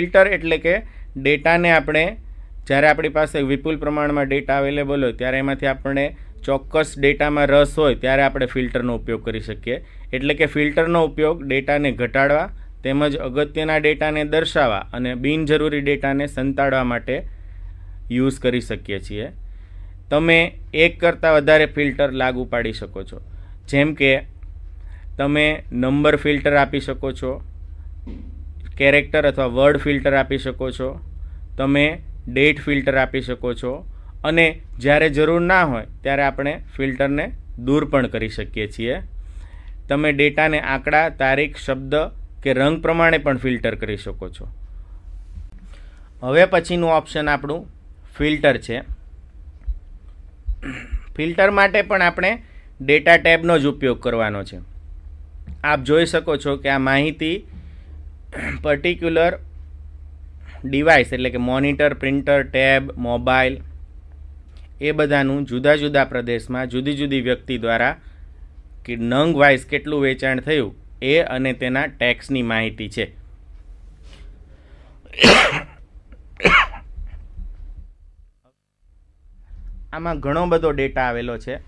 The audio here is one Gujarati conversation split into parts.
ફિલ્ટર એટલે કે ડેટાને આપણે જ્યારે આપણી પાસે વિપુલ પ્રમાણમાં ડેટા અવેલેબલ હોય ત્યારે એમાંથી આપણે ચોક્કસ ડેટામાં રસ હોય ત્યારે આપણે ફિલ્ટરનો ઉપયોગ કરી શકીએ એટલે કે ફિલ્ટરનો ઉપયોગ ડેટાને ઘટાડવા તેમજ અગત્યના ડેટાને દર્શાવવા અને બિનજરૂરી ડેટાને સંતાડવા માટે યુઝ કરી શકીએ છીએ તમે એક કરતાં વધારે ફિલ્ટર લાગુ પાડી શકો છો જેમ કે તમે નંબર ફિલ્ટર આપી શકો છો કેરેક્ટર અથવા વર્ડ ફિલ્ટર આપી શકો છો તમે ડેટ ફિલ્ટર આપી શકો છો અને જ્યારે જરૂર ના હોય ત્યારે આપણે ફિલ્ટરને દૂર પણ કરી શકીએ છીએ તમે ડેટાને આંકડા તારીખ શબ્દ કે રંગ પ્રમાણે પણ ફિલ્ટર કરી શકો છો હવે પછીનું ઓપ્શન આપણું ફિલ્ટર છે ફિલ્ટર માટે પણ આપણે ડેટા ટેબનો જ ઉપયોગ કરવાનો છે આપ જોઈ શકો છો કે આ માહિતી પર્ટિક્યુલર ડિવાઇસ એટલે કે મોનિટર પ્રિન્ટર ટેબ મોબાઈલ એ બધાનું જુદા જુદા પ્રદેશમાં જુદી જુદી વ્યક્તિ દ્વારા કે નંગ વાઇઝ કેટલું વેચાણ થયું એ અને તેના ટેક્સની માહિતી છે આમાં ઘણો બધો ડેટા આવેલો છે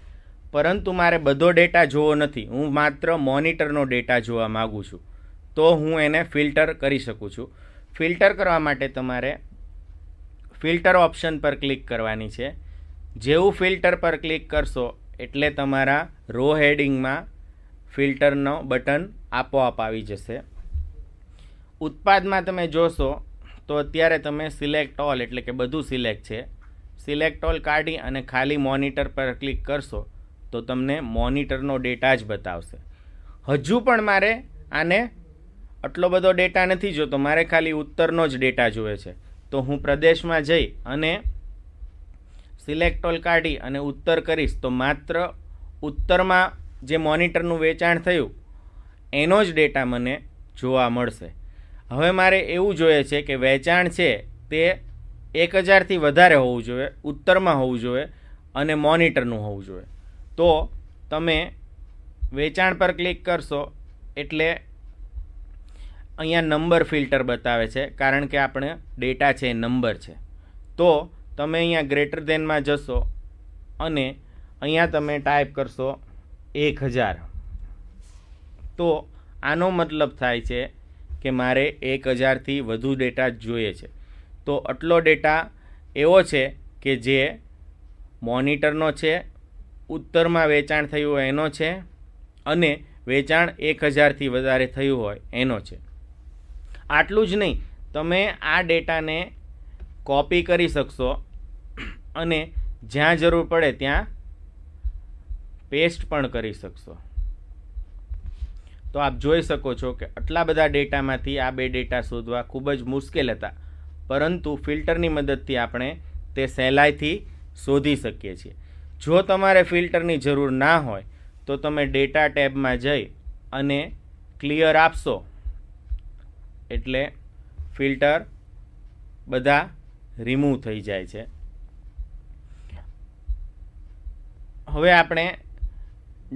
પરંતુ મારે બધો ડેટા જોવો નથી હું માત્ર મોનિટરનો ડેટા જોવા માગું છું તો હું એને ફિલ્ટર કરી શકું છું ફિલ્ટર કરવા માટે તમારે ફિલ્ટર ઓપ્શન પર ક્લિક કરવાની છે જેવું ફિલ્ટર પર ક્લિક કરશો એટલે તમારા રો હેડિંગમાં ફિલ્ટરનો બટન આપોઆપ આવી જશે ઉત્પાદમાં તમે જોશો તો અત્યારે તમે સિલેક્ટ ઓલ એટલે કે બધું સિલેક્ટ છે સિલેક્ટ ઓલ કાઢી અને ખાલી મોનિટર પર ક્લિક કરશો તો તમને મોનિટરનો ડેટા જ બતાવશે હજુ પણ મારે આને આટલો બધો ડેટા નથી જોતો મારે ખાલી ઉત્તરનો જ ડેટા જોઈએ છે તો હું પ્રદેશમાં જઈ અને સિલેક્ટ ઓલ કાઢી અને ઉત્તર કરીશ તો માત્ર ઉત્તરમાં જે મોનિટરનું વેચાણ થયું એનો જ ડેટા મને જોવા મળશે હવે મારે એવું જોઈએ છે કે વેચાણ છે તે એક હજારથી વધારે હોવું જોઈએ ઉત્તરમાં હોવું જોઈએ અને મોનિટરનું હોવું જોઈએ તો તમે વેચાણ પર ક્લિક કરશો એટલે અહીંયા નંબર ફિલ્ટર બતાવે છે કારણ કે આપણે ડેટા છે એ નંબર છે તો તમે અહીંયા ગ્રેટર દેનમાં જશો અને અહીંયા તમે ટાઈપ કરશો એક હજાર તો આનો મતલબ થાય છે કે મારે એક હજારથી વધુ ડેટા જોઈએ છે તો આટલો ડેટા એવો છે કે જે મોનિટરનો છે ઉત્તરમાં વેચાણ થયું હોય એનો છે અને વેચાણ એક હજારથી વધારે થયું હોય એનો છે આટલું જ નહીં તમે આ ડેટાને કોપી કરી શકશો અને જ્યાં જરૂર પડે ત્યાં પેસ્ટ પણ કરી શકશો તો આપ જોઈ શકો છો કે આટલા બધા ડેટામાંથી આ બે ડેટા શોધવા ખૂબ જ મુશ્કેલ હતા પરંતુ ફિલ્ટરની મદદથી આપણે તે સહેલાઈથી શોધી શકીએ છીએ જો તમારે ફિલ્ટરની જરૂર ના હોય તો તમે ડેટા ટેબમાં જઈ અને ક્લિયર આપશો એટલે ફિલ્ટર બધા રિમૂવ થઈ જાય છે હવે આપણે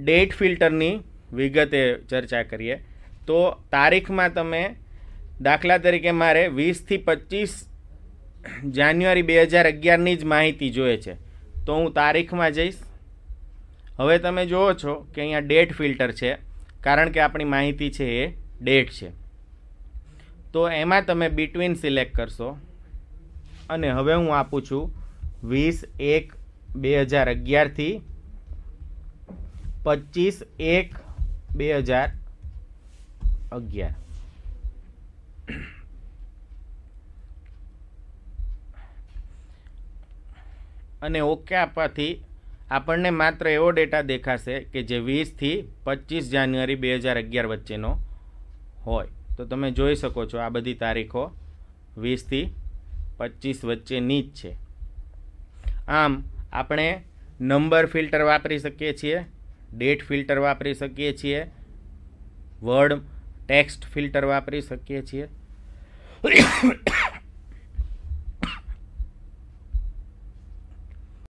ડેટ ફિલ્ટરની વિગતે ચર્ચા કરીએ તો તારીખમાં તમે દાખલા તરીકે મારે વીસથી પચીસ જાન્યુઆરી બે હજાર અગિયારની જ માહિતી જોઈએ છે તો હું તારીખમાં જઈશ હવે તમે જુઓ છો કે અહીંયા ડેટ ફિલ્ટર છે કારણ કે આપણી માહિતી છે એ ડેટ છે તો એમાં તમે બિટવીન સિલેક્ટ કરશો અને હવે હું આપું છું વીસ એક બે હજાર અગિયારથી પચીસ એક બે હજાર અગિયાર અને ઓકે આપવાથી આપણને માત્ર એવો ડેટા દેખાશે કે જે વીસથી પચીસ જાન્યુઆરી બે હજાર અગિયાર વચ્ચેનો હોય તો તમે જોઈ શકો છો આ બધી તારીખો વીસથી પચીસ વચ્ચેની જ છે આમ આપણે નંબર ફિલ્ટર વાપરી શકીએ છીએ ડેટ ફિલ્ટર વાપરી શકીએ છીએ વર્ડ ટેક્સ્ટ ફિલ્ટર વાપરી શકીએ છીએ